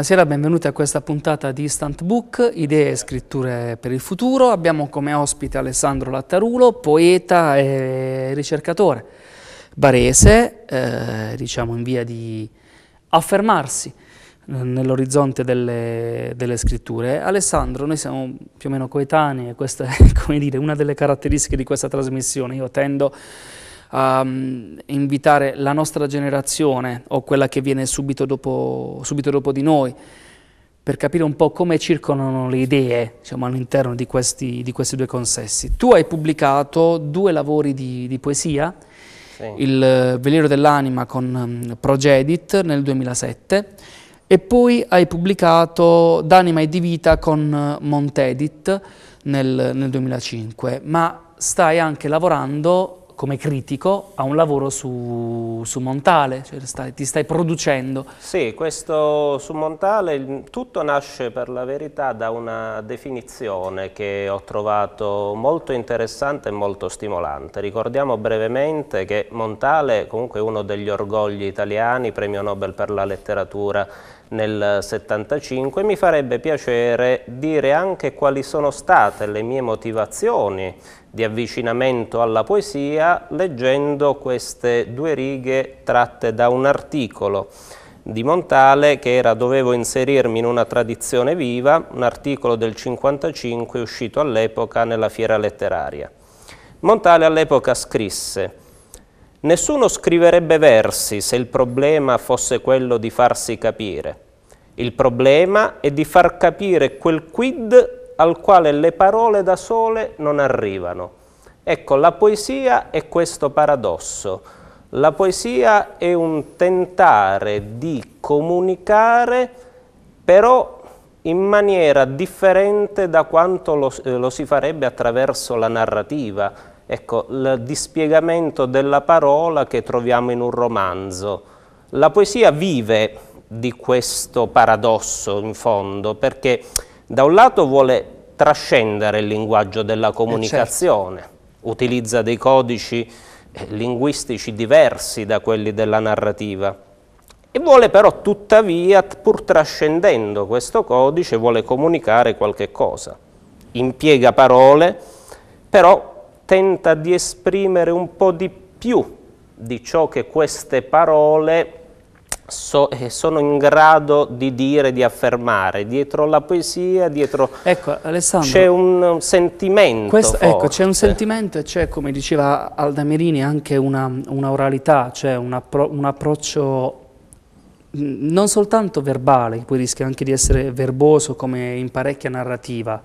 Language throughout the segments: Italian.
Buonasera, benvenuti a questa puntata di Instant Book, idee e scritture per il futuro. Abbiamo come ospite Alessandro Lattarulo, poeta e ricercatore barese, eh, diciamo in via di affermarsi eh, nell'orizzonte delle, delle, scritture. Alessandro, noi siamo più o meno coetanei, questa è dire, una delle caratteristiche di questa trasmissione. Io tendo um, invitare la nostra generazione o quella che viene subito dopo, subito dopo di noi per capire un po' come circolano le idee diciamo, all'interno di questi, di questi, due consessi. Tu hai pubblicato due lavori di, di poesia, sì. il eh, Veliero dell'anima con um, Progedit nel 2007 e poi hai pubblicato D'anima e di vita con eh, Montedit nel, nel 2005, ma stai anche lavorando come critico a un lavoro su, su Montale, cioè stai, ti stai producendo. Sì, questo su Montale tutto nasce per la verità da una definizione che ho trovato molto interessante e molto stimolante. Ricordiamo brevemente che Montale comunque è uno degli orgogli italiani, premio Nobel per la letteratura nel 75 mi farebbe piacere dire anche quali sono state le mie motivazioni di avvicinamento alla poesia leggendo queste due righe tratte da un articolo di Montale che era dovevo inserirmi in una tradizione viva, un articolo del 55 uscito all'epoca nella fiera letteraria. Montale all'epoca scrisse Nessuno scriverebbe versi se il problema fosse quello di farsi capire. Il problema è di far capire quel quid al quale le parole da sole non arrivano. Ecco, la poesia è questo paradosso. La poesia è un tentare di comunicare però in maniera differente da quanto lo, lo si farebbe attraverso la narrativa, Ecco, il dispiegamento della parola che troviamo in un romanzo. La poesia vive di questo paradosso in fondo, perché da un lato vuole trascendere il linguaggio della comunicazione, eh certo. utilizza dei codici eh, linguistici diversi da quelli della narrativa e vuole però tuttavia, pur trascendendo questo codice, vuole comunicare qualche cosa. Impiega parole, però tenta di esprimere un po' di più di ciò che queste parole So, eh, sono in grado di dire, di affermare. Dietro la poesia, dietro ecco, Alessandro... c'è un sentimento. Questo, ecco, c'è un sentimento e c'è, come diceva Alda Merini, anche una, una oralità, cioè un, appro un approccio mm, non soltanto verbale, poi rischia anche di essere verboso come in parecchia narrativa.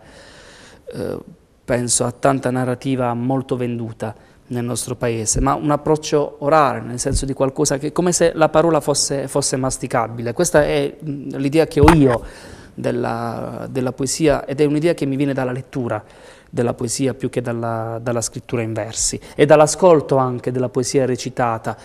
Eh, penso a tanta narrativa molto venduta nel nostro paese, ma un approccio orale, nel senso di qualcosa che come se la parola fosse, fosse masticabile. Questa è l'idea che ho io della, della poesia ed è un'idea che mi viene dalla lettura della poesia più che dalla, dalla scrittura in versi e dall'ascolto anche della poesia recitata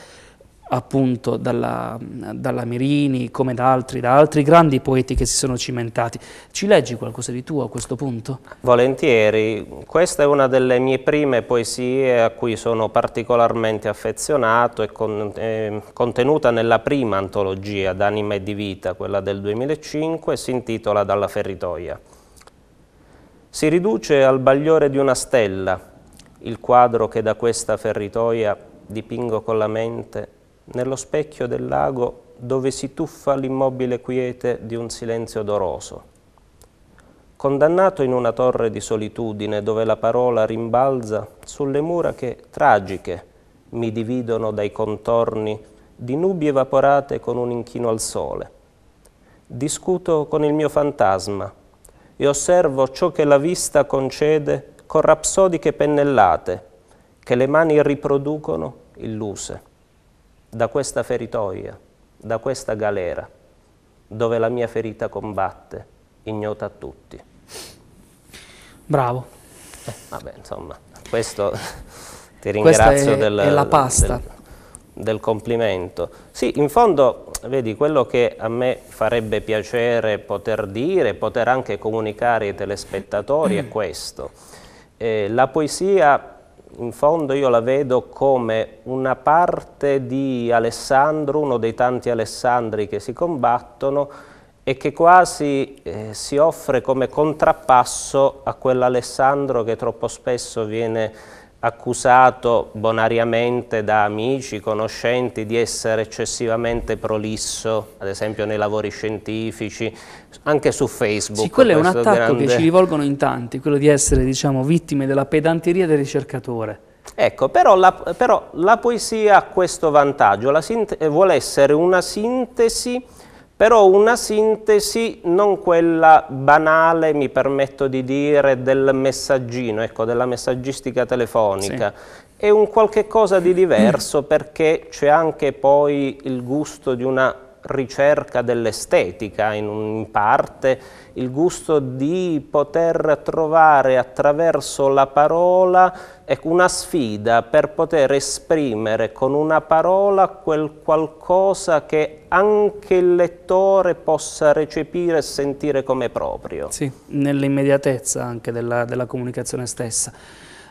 appunto dalla, dalla Merini, come da altri, da altri, grandi poeti che si sono cimentati. Ci leggi qualcosa di tuo a questo punto? Volentieri, questa è una delle mie prime poesie a cui sono particolarmente affezionato e con, eh, contenuta nella prima antologia d'anima e di vita, quella del 2005, si intitola Dalla ferritoia. Si riduce al bagliore di una stella, il quadro che da questa ferritoia dipingo con la mente nello specchio del lago dove si tuffa l'immobile quiete di un silenzio odoroso. Condannato in una torre di solitudine dove la parola rimbalza sulle mura che, tragiche, mi dividono dai contorni di nubi evaporate con un inchino al sole. Discuto con il mio fantasma e osservo ciò che la vista concede con rapsodiche pennellate che le mani riproducono illuse da questa feritoia, da questa galera, dove la mia ferita combatte, ignota a tutti. Bravo. Eh, vabbè, insomma, questo ti ringrazio è, del, è del, del complimento. Sì, in fondo, vedi, quello che a me farebbe piacere poter dire, poter anche comunicare ai telespettatori è questo. Eh, la poesia in fondo io la vedo come una parte di Alessandro, uno dei tanti Alessandri che si combattono e che quasi eh, si offre come contrappasso a quell'Alessandro che troppo spesso viene accusato bonariamente da amici, conoscenti di essere eccessivamente prolisso, ad esempio nei lavori scientifici, anche su Facebook. Sì, quello è un attacco grande... che ci rivolgono in tanti, quello di essere diciamo, vittime della pedanteria del ricercatore. Ecco, però la, però la poesia ha questo vantaggio, vuole essere una sintesi però una sintesi non quella banale, mi permetto di dire, del messaggino, ecco, della messaggistica telefonica. Sì. È un qualche cosa di diverso perché c'è anche poi il gusto di una ricerca dell'estetica in, in parte, il gusto di poter trovare attraverso la parola una sfida per poter esprimere con una parola quel qualcosa che anche il lettore possa recepire e sentire come proprio. Sì, nell'immediatezza anche della, della comunicazione stessa.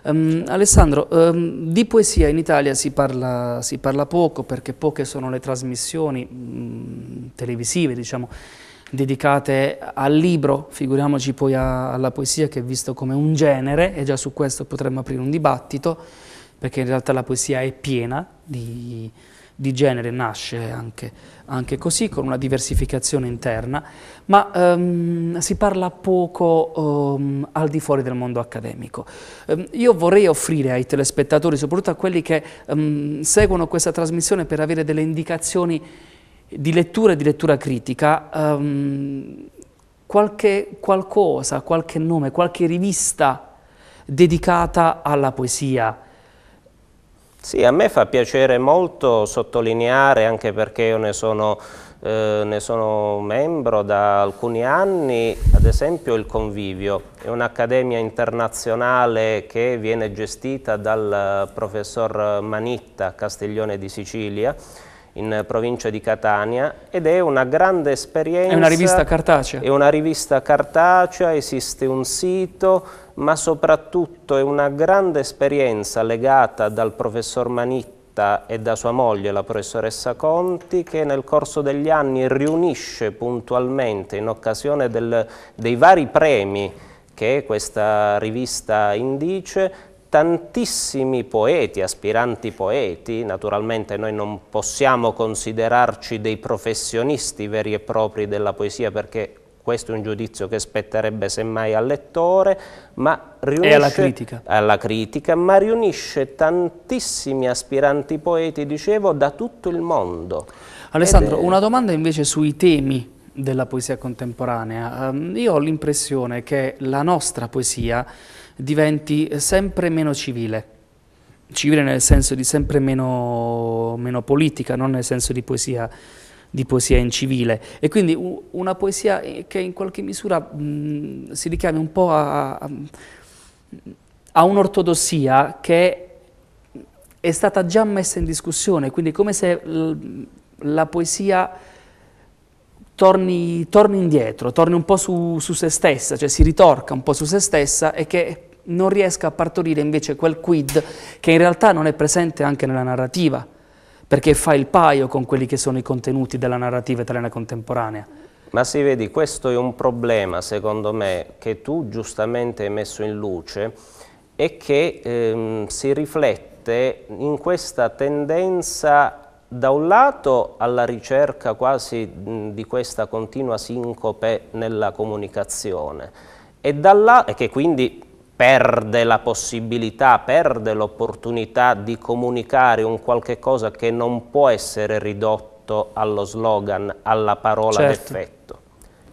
Um, Alessandro, um, di poesia in Italia si parla, si parla, poco perché poche sono le trasmissioni um, televisive, diciamo, dedicate al libro, figuriamoci poi a, alla poesia che è visto come un genere e già su questo potremmo aprire un dibattito perché in realtà la poesia è piena di, di genere nasce anche, anche così, con una diversificazione interna, ma um, si parla poco um, al di fuori del mondo accademico. Um, io vorrei offrire ai telespettatori, soprattutto a quelli che seguono questa trasmissione per avere delle indicazioni di lettura e di lettura critica, qualche qualcosa, qualche nome, qualche rivista dedicata alla poesia sì, a me fa piacere molto sottolineare, anche perché io ne sono, eh, ne sono membro da alcuni anni, ad esempio il Convivio, è un'accademia internazionale che viene gestita dal eh, professor Manitta Castiglione di Sicilia, in provincia di Catania ed è una grande esperienza. È una rivista cartacea. È una rivista cartacea, esiste un sito, ma soprattutto è una grande esperienza legata dal professor Manitta e da sua moglie, la professoressa Conti, che nel corso degli anni riunisce puntualmente in occasione del, dei vari premi che questa rivista indice, tantissimi poeti, aspiranti poeti, naturalmente noi non possiamo considerarci dei professionisti veri e propri della poesia perché questo è un giudizio che spetterebbe semmai al lettore, ma riunisce, e alla critica. alla critica, ma riunisce tantissimi aspiranti poeti, dicevo, da tutto il mondo. Alessandro, è... una domanda invece sui temi della poesia contemporanea. Ehm, io ho l'impressione che la nostra poesia diventi sempre meno civile civile nel senso di sempre meno, meno, politica, non nel senso di poesia di poesia in civile e quindi una poesia eh, che in qualche misura mh, mm, si richiama un po' a, a, a un'ortodossia che è stata già messa in discussione, quindi come se la poesia torni, torni, indietro, torni un po' su, su se stessa, cioè si ritorca un po' su se stessa e che non riesca a partorire invece quel quid che in realtà non è presente anche nella narrativa perché fa il paio con quelli che sono i contenuti della narrativa italiana contemporanea. Ma si vedi, questo è un problema, secondo me, che tu giustamente hai messo in luce e che ehm, si riflette in questa tendenza da un lato alla ricerca quasi mh, di questa continua sincope nella comunicazione e, dalla, e che quindi perde la possibilità, perde l'opportunità di comunicare un qualche cosa che non può essere ridotto allo slogan, alla parola certo. d'effetto.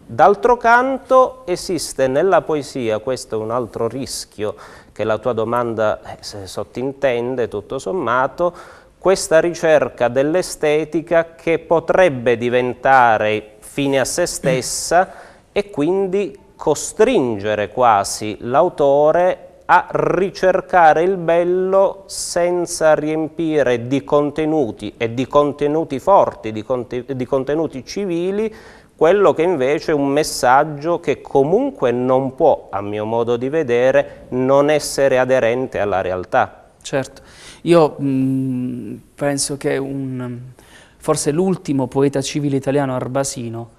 D'altro canto esiste nella poesia, questo è un altro rischio che la tua domanda eh, sottintende tutto sommato, questa ricerca dell'estetica che potrebbe diventare fine a se stessa e quindi costringere quasi l'autore a ricercare il bello senza riempire di contenuti e di contenuti forti, di, conte di contenuti civili, quello che invece è un messaggio che comunque non può, a mio modo di vedere, non essere aderente alla realtà. Certo, io mh, penso che un, forse l'ultimo poeta civile italiano Arbasino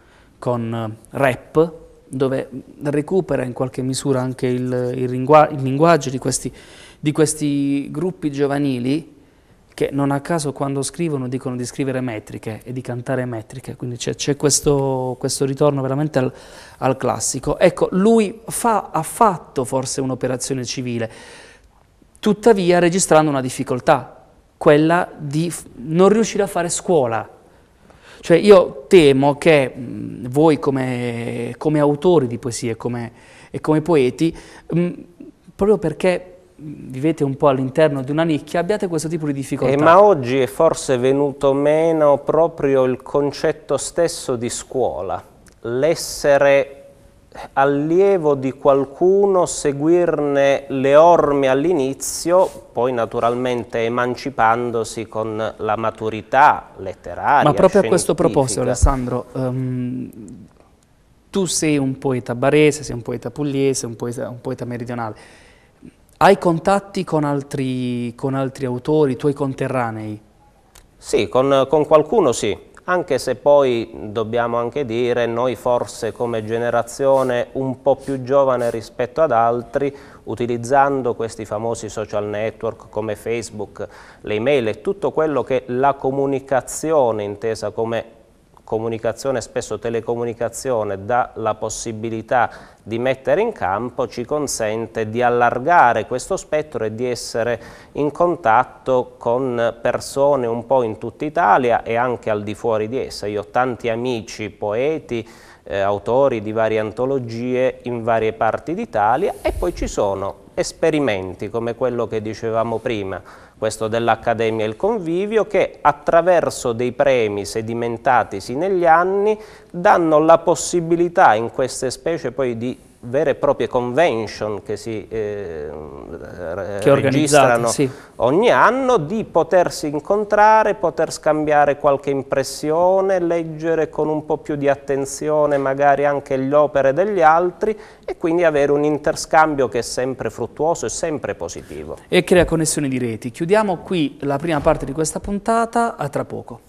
con eh, rap dove recupera in qualche misura anche il, il, il linguaggio di questi, di questi gruppi giovanili che non a caso quando scrivono dicono di scrivere metriche e di cantare metriche, quindi c'è, questo, questo, ritorno veramente al, al classico. Ecco, lui fa, ha fatto forse un'operazione civile, tuttavia registrando una difficoltà, quella di non riuscire a fare scuola. Cioè io temo che voi come, come, autori di poesie come, e come poeti, mm, proprio perché vivete un po' all'interno di una nicchia, abbiate questo tipo di difficoltà. Eh, ma oggi è forse venuto meno proprio il concetto stesso di scuola, l'essere allievo di qualcuno, seguirne le orme all'inizio, poi naturalmente emancipandosi con la maturità letteraria. Ma proprio a questo proposito Alessandro, um, tu sei un poeta barese, sei un poeta pugliese, un poeta, un poeta meridionale, hai contatti con altri, con altri autori, tuoi conterranei? Sì, con, con qualcuno sì anche se poi dobbiamo anche dire noi forse come generazione un po' più giovane rispetto ad altri utilizzando questi famosi social network come Facebook, le email e tutto quello che la comunicazione intesa come comunicazione spesso telecomunicazione dà la possibilità di mettere in campo ci consente di allargare questo spettro e di essere in contatto con persone un po' in tutta Italia e anche al di fuori di essa. Io ho tanti amici poeti, eh, autori di varie antologie in varie parti d'Italia e poi ci sono esperimenti come quello che dicevamo prima questo dell'Accademia il Convivio, che attraverso dei premi sedimentatisi negli anni danno la possibilità in queste specie poi di vere e proprie convention che si eh, che registrano sì. ogni anno, di potersi incontrare, poter scambiare qualche impressione, leggere con un po' più di attenzione magari anche le opere degli altri e quindi avere un interscambio che è sempre fruttuoso e sempre positivo. E crea connessioni di reti. Chiudiamo qui la prima parte di questa puntata, a tra poco.